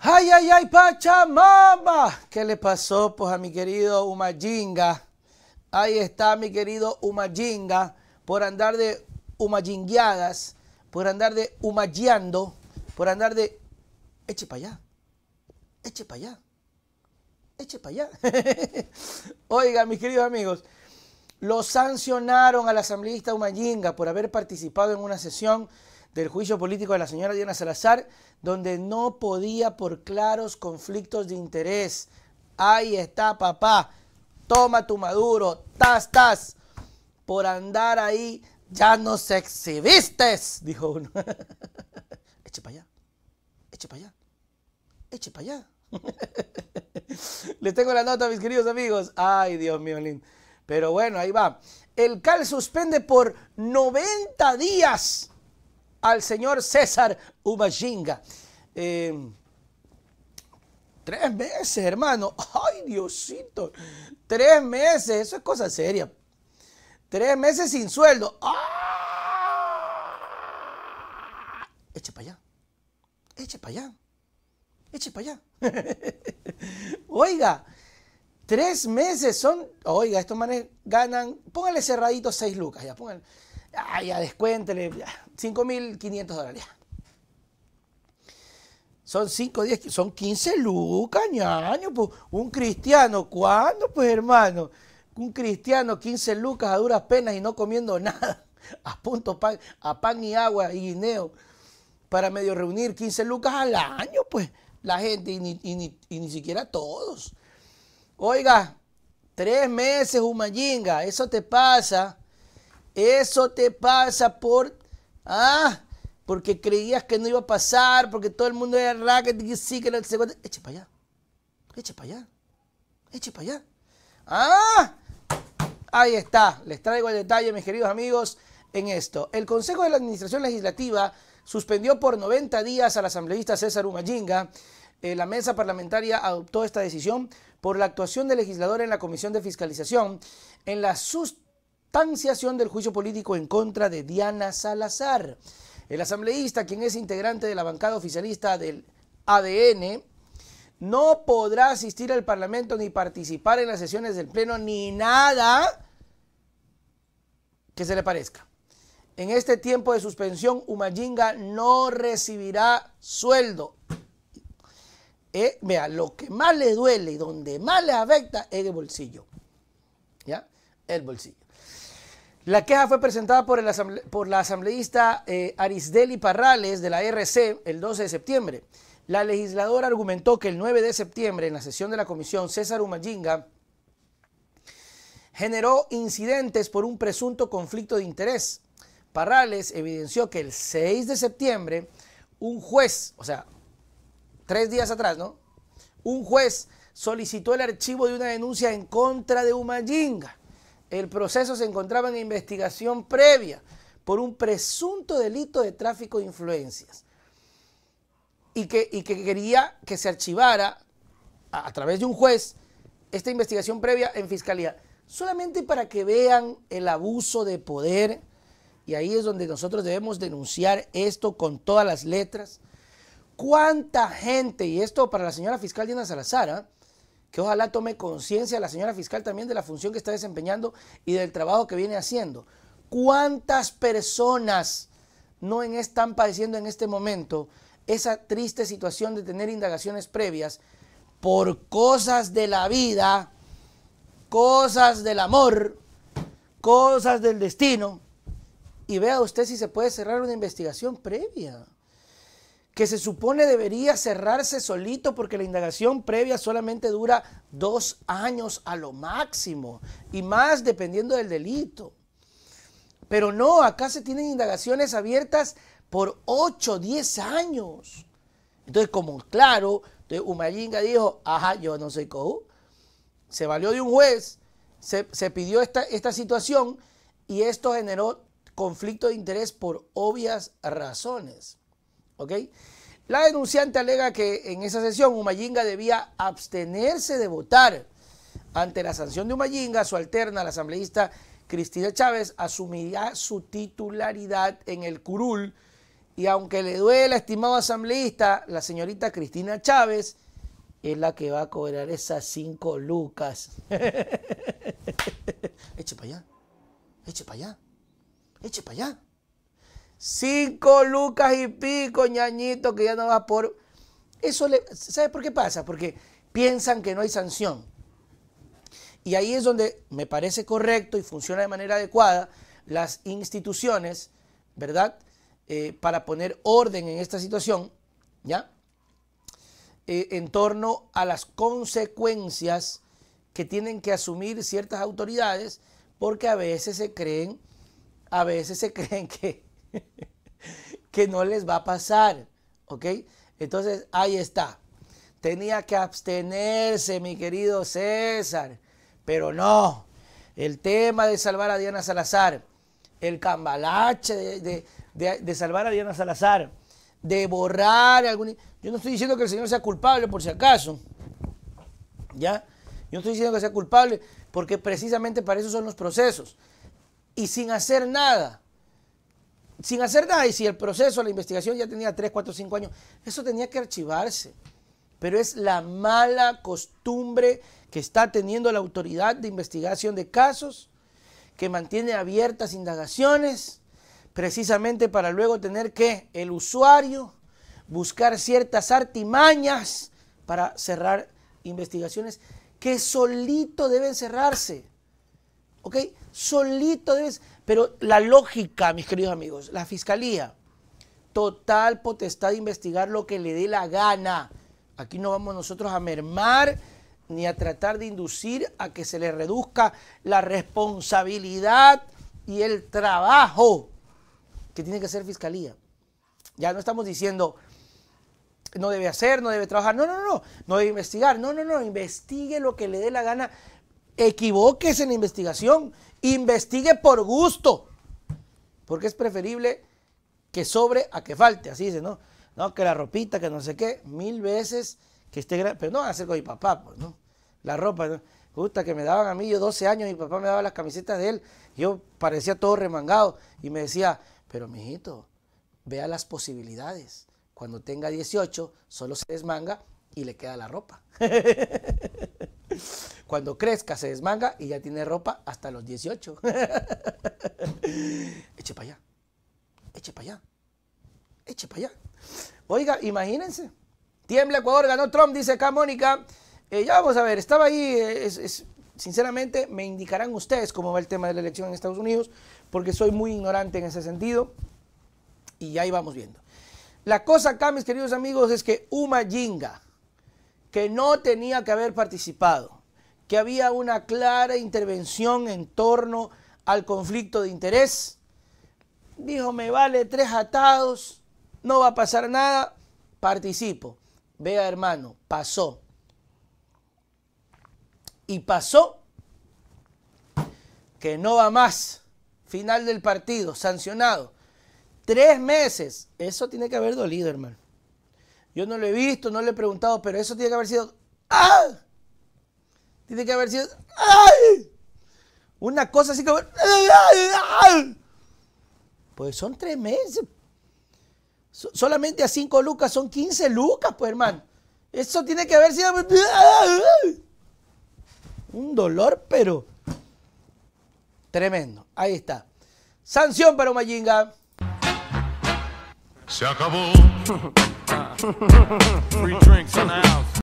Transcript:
Ay, ay, ay, Pachamama. ¿Qué le pasó pues a mi querido Umayinga? Ahí está mi querido Umayinga por andar de umayingueadas, por andar de Humayando, por andar de eche para allá. Eche para allá. Eche para allá. Oiga, mis queridos amigos, lo sancionaron al asambleísta Umayinga por haber participado en una sesión del juicio político de la señora Diana Salazar, donde no podía por claros conflictos de interés. Ahí está, papá. Toma tu maduro. Tas, tas. Por andar ahí, ya nos exhibiste, dijo uno. eche para allá. Eche para allá. Eche para allá. Les tengo la nota, mis queridos amigos. Ay, Dios mío, lindo. Pero bueno, ahí va. El CAL suspende por 90 días al señor César Ubajinga. Eh, tres meses, hermano. Ay, Diosito. Tres meses, eso es cosa seria. Tres meses sin sueldo. Ah. Eche para allá. Eche para allá. Eche para allá. Oiga, Tres meses son, oiga, estos manes ganan, póngale cerradito seis lucas, ya, pongan ya, ya descuéntele, 5.500 dólares. Son 5, 10, son 15 lucas, año, pues, un cristiano, ¿cuándo, pues, hermano? Un cristiano, 15 lucas a duras penas y no comiendo nada, a punto a pan y agua y guineo, para medio reunir 15 lucas al año, pues, la gente, y ni, y ni siquiera todos. Oiga, tres meses, Humayinga, eso te pasa, eso te pasa por ¿Ah? Porque creías que no iba a pasar, porque todo el mundo era racket, que sí, que el se Eche para allá. Eche para allá. Eche para allá. ¡Ah! Ahí está. Les traigo el detalle, mis queridos amigos, en esto. El Consejo de la Administración Legislativa suspendió por 90 días al asambleísta César Umayinga. Eh, la mesa parlamentaria adoptó esta decisión por la actuación del legislador en la Comisión de Fiscalización en la sustitución instanciación del juicio político en contra de Diana Salazar. El asambleísta, quien es integrante de la bancada oficialista del ADN, no podrá asistir al Parlamento ni participar en las sesiones del Pleno ni nada que se le parezca. En este tiempo de suspensión, Humayinga no recibirá sueldo. Eh, vea, lo que más le duele y donde más le afecta es el bolsillo. ¿Ya? El bolsillo. La queja fue presentada por, por la asambleísta eh, Arisdeli Parrales de la RC el 12 de septiembre. La legisladora argumentó que el 9 de septiembre, en la sesión de la comisión, César Humayinga generó incidentes por un presunto conflicto de interés. Parrales evidenció que el 6 de septiembre, un juez, o sea, tres días atrás, ¿no? Un juez solicitó el archivo de una denuncia en contra de Humayinga el proceso se encontraba en investigación previa por un presunto delito de tráfico de influencias y que, que quería que se archivara a, través de un juez esta investigación previa en fiscalía, solamente para que vean el abuso de poder, y ahí es donde nosotros debemos denunciar esto con todas las letras, cuánta gente, y esto para la señora fiscal Diana Salazar, ¿ah? que ojalá tome conciencia la señora fiscal también de la función que está desempeñando y del trabajo que viene haciendo. ¿Cuántas personas no están padeciendo en este momento esa triste situación de tener indagaciones previas por cosas de la vida, cosas del amor, cosas del destino? Y vea usted si se puede cerrar una investigación previa que se supone debería cerrarse solito porque la indagación previa solamente dura dos años a lo máximo y más dependiendo del delito. Pero no, acá se tienen indagaciones abiertas por 8, 10 años. Entonces, como claro, Humayinga dijo, ajá, yo no soy cómo, Se valió de un juez, se, pidió esta, esta situación y esto generó conflicto de interés por obvias razones. La denunciante alega que en esa sesión Humayinga debía abstenerse de votar. Ante la sanción de Humayinga, su alterna, la asambleísta Cristina Chávez, asumirá su titularidad en el curul. Y aunque le duela, estimado asambleísta, la señorita Cristina Chávez es la que va a cobrar esas cinco lucas. eche para allá, eche para allá, eche para allá. Cinco lucas y pico, ñañito, que ya no va por... Eso le... ¿Sabes por qué pasa? Porque piensan que no hay sanción. Y ahí es donde me parece correcto y funciona de manera adecuada las instituciones, ¿verdad? Eh, para poner orden en esta situación, ¿ya? Eh, en torno a las consecuencias que tienen que asumir ciertas autoridades, porque a veces se creen, a veces se creen que, que no les va a pasar, ¿ok? Entonces, ahí está. Tenía que abstenerse, mi querido César, pero no. El tema de salvar a Diana Salazar, el cambalache de, salvar a Diana Salazar, de borrar algún... Yo no estoy diciendo que el Señor sea culpable por si acaso, ¿ya? Yo no estoy diciendo que sea culpable porque precisamente para eso son los procesos. Y sin hacer nada, sin hacer nada, y si el proceso, la investigación ya tenía 3, 4, 5 años, eso tenía que archivarse. Pero es la mala costumbre que está teniendo la autoridad de investigación de casos, que mantiene abiertas indagaciones, precisamente para luego tener que el usuario buscar ciertas artimañas para cerrar investigaciones que solito deben cerrarse. ¿Ok? Solito deben pero la lógica, mis queridos amigos, la fiscalía, total potestad de investigar lo que le dé la gana. Aquí no vamos nosotros a mermar ni a tratar de inducir a que se le reduzca la responsabilidad y el trabajo que tiene que hacer fiscalía. Ya no estamos diciendo no debe hacer, no debe trabajar, no, no, no, no debe investigar, no, no, no, investigue lo que le dé la gana equivoques en la investigación. Investigue por gusto. Porque es preferible que sobre a que falte. Así dice, ¿no? No, que la ropita, que no sé qué. Mil veces que esté grande. Pero no a hacer con mi papá, pues, ¿no? La ropa, ¿no? que me daban a mí, yo 12 años, mi papá me daba las camisetas de él. Yo parecía todo remangado. Y me decía, pero mijito, vea las posibilidades. Cuando tenga 18, solo se desmanga y le queda la ropa. Cuando crezca se desmanga y ya tiene ropa hasta los 18. eche para allá, eche para allá, eche para allá. Oiga, imagínense. Tiembla Ecuador, ganó Trump, dice acá Mónica. Eh, ya vamos a ver, estaba ahí, eh, sinceramente me indicarán ustedes cómo va el tema de la elección en Estados Unidos, porque soy muy ignorante en ese sentido. Y ahí vamos viendo. La cosa acá, mis queridos amigos, es que Uma Yinga, que no tenía que haber participado, que había una clara intervención en torno al conflicto de interés. Dijo, me vale tres atados, no va a pasar nada, participo. Vea hermano, pasó. Y pasó que no va más. Final del partido, sancionado. Tres meses. Eso tiene que haber dolido, hermano. Yo no lo he visto, no le he preguntado, pero eso tiene que haber sido... ¡Ah! Tiene que haber sido. Una cosa así que... Pues son tres meses. solamente a cinco lucas son 15 lucas, pues hermano. Eso tiene que haber sido. Un dolor, pero. Tremendo. Ahí está. Sanción para Mayinga. Se acabó. Free drinks